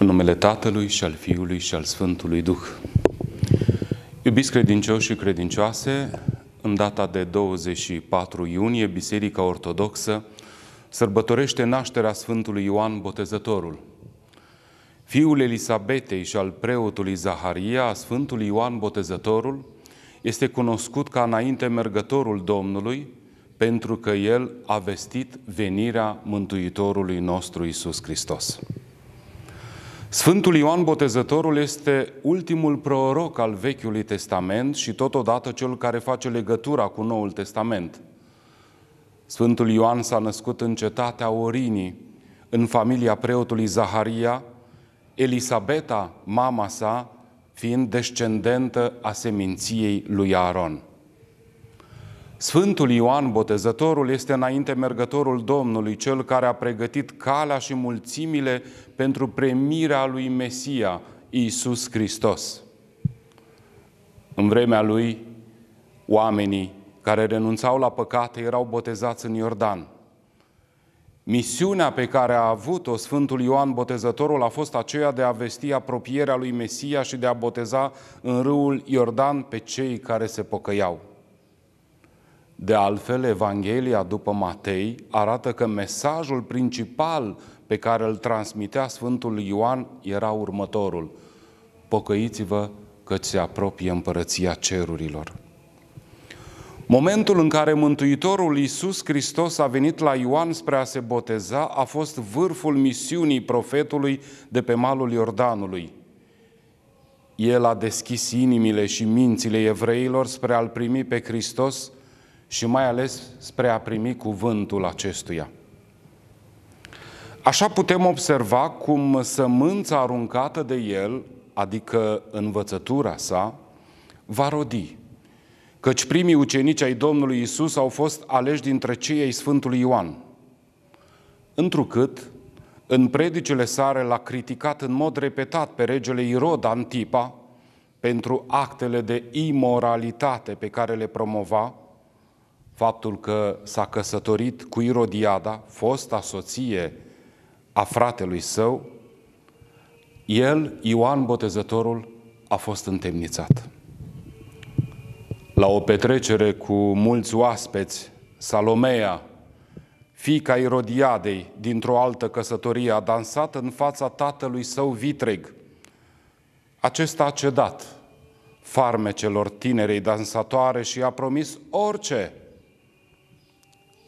În numele Tatălui și al Fiului și al Sfântului Duh. Iubiți credincioși și credincioase, în data de 24 iunie, Biserica Ortodoxă sărbătorește nașterea Sfântului Ioan Botezătorul. Fiul Elisabetei și al preotului Zaharia, Sfântul Ioan Botezătorul, este cunoscut ca înainte mergătorul Domnului, pentru că el a vestit venirea Mântuitorului nostru Isus Hristos. Sfântul Ioan Botezătorul este ultimul proroc al Vechiului Testament și totodată cel care face legătura cu Noul Testament. Sfântul Ioan s-a născut în cetatea Orinii, în familia preotului Zaharia, Elisabeta, mama sa, fiind descendentă a seminției lui Aaron. Sfântul Ioan Botezătorul este înainte mergătorul Domnului, cel care a pregătit calea și mulțimile pentru premirea lui Mesia, Iisus Hristos. În vremea lui, oamenii care renunțau la păcate erau botezați în Iordan. Misiunea pe care a avut-o Sfântul Ioan Botezătorul a fost aceea de a vesti apropierea lui Mesia și de a boteza în râul Iordan pe cei care se pocăiau. De altfel, Evanghelia după Matei arată că mesajul principal pe care îl transmitea Sfântul Ioan era următorul. Pocăiți-vă că se apropie împărăția cerurilor. Momentul în care Mântuitorul Iisus Hristos a venit la Ioan spre a se boteza a fost vârful misiunii profetului de pe malul Iordanului. El a deschis inimile și mințile evreilor spre a-L primi pe Hristos – și mai ales spre a primi cuvântul acestuia. Așa putem observa cum sămânța aruncată de el, adică învățătura sa, va rodi. Căci primii ucenici ai Domnului Isus au fost aleși dintre cei ai Sfântului Ioan. Întrucât, în predicile sale l-a criticat în mod repetat pe regele Irod Antipa pentru actele de imoralitate pe care le promova, faptul că s-a căsătorit cu Irodiada, fosta soție a fratelui său, el, Ioan Botezătorul, a fost întemnițat. La o petrecere cu mulți oaspeți, Salomea, fica Irodiadei, dintr-o altă căsătorie, a dansat în fața tatălui său vitreg. Acesta a cedat farmecelor tinerei dansatoare și a promis orice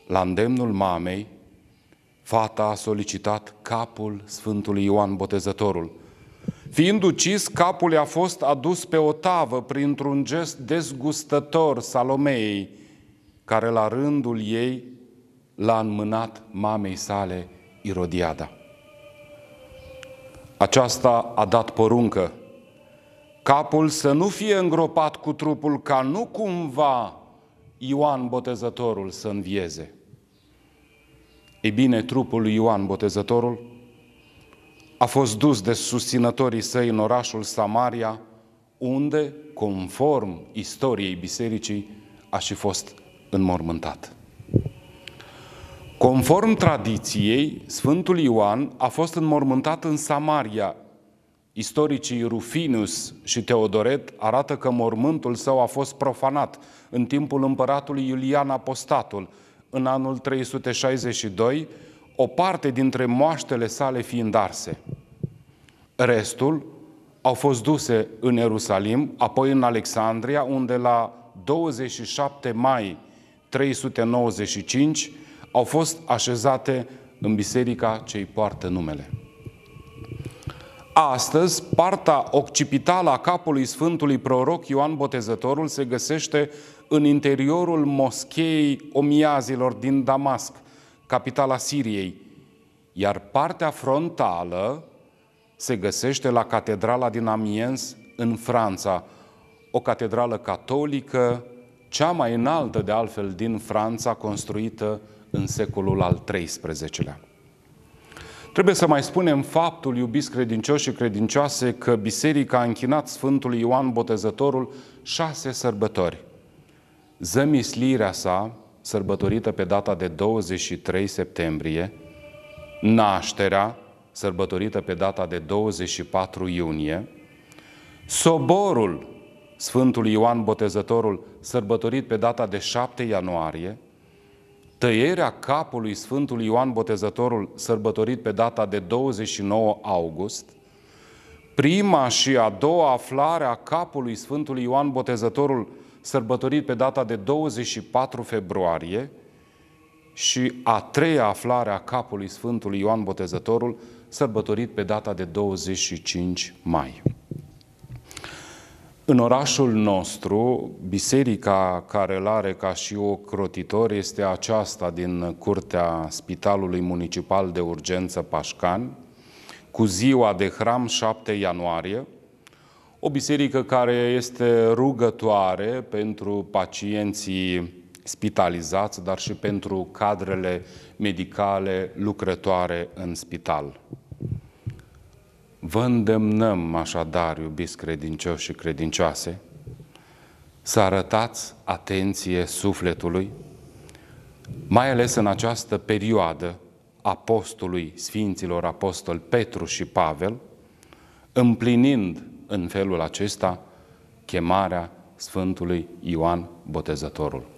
la îndemnul mamei, fata a solicitat capul Sfântului Ioan Botezătorul. Fiind ucis, capul i-a fost adus pe o tavă printr-un gest dezgustător Salomei, care la rândul ei l-a înmânat mamei sale Irodiada. Aceasta a dat poruncă capul să nu fie îngropat cu trupul ca nu cumva Ioan Botezătorul să învieze. E bine, trupul lui Ioan Botezătorul a fost dus de susținătorii săi în orașul Samaria, unde, conform istoriei bisericii, a și fost înmormântat. Conform tradiției, Sfântul Ioan a fost înmormântat în Samaria, Istoricii Rufinus și Teodoret arată că mormântul său a fost profanat în timpul împăratului Iulian Apostatul, în anul 362, o parte dintre moaștele sale fiind arse. Restul au fost duse în Ierusalim, apoi în Alexandria, unde la 27 mai 395 au fost așezate în biserica ce îi poartă numele. Astăzi, partea occipitală a capului Sfântului Proroc Ioan Botezătorul se găsește în interiorul moscheei omiazilor din Damasc, capitala Siriei, iar partea frontală se găsește la catedrala din Amiens, în Franța, o catedrală catolică, cea mai înaltă de altfel din Franța, construită în secolul al XIII-lea. Trebuie să mai spunem faptul, iubiți credincioși și credincioase, că biserica a închinat Sfântului Ioan Botezătorul șase sărbători. Zămislirea sa, sărbătorită pe data de 23 septembrie, nașterea, sărbătorită pe data de 24 iunie, soborul Sfântului Ioan Botezătorul, sărbătorit pe data de 7 ianuarie, tăierea capului Sfântului Ioan Botezătorul, sărbătorit pe data de 29 august, prima și a doua aflare a capului Sfântului Ioan Botezătorul, sărbătorit pe data de 24 februarie, și a treia aflare a capului Sfântului Ioan Botezătorul, sărbătorit pe data de 25 mai. În orașul nostru, biserica care îl are ca și o crotitor este aceasta din curtea Spitalului Municipal de Urgență Pașcani, cu ziua de hram 7 ianuarie, o biserică care este rugătoare pentru pacienții spitalizați, dar și pentru cadrele medicale lucrătoare în spital. Vă îndemnăm așadar, iubiți credincioși și credincioase, să arătați atenție sufletului, mai ales în această perioadă a postului Sfinților apostol Petru și Pavel, împlinind în felul acesta chemarea Sfântului Ioan Botezătorul.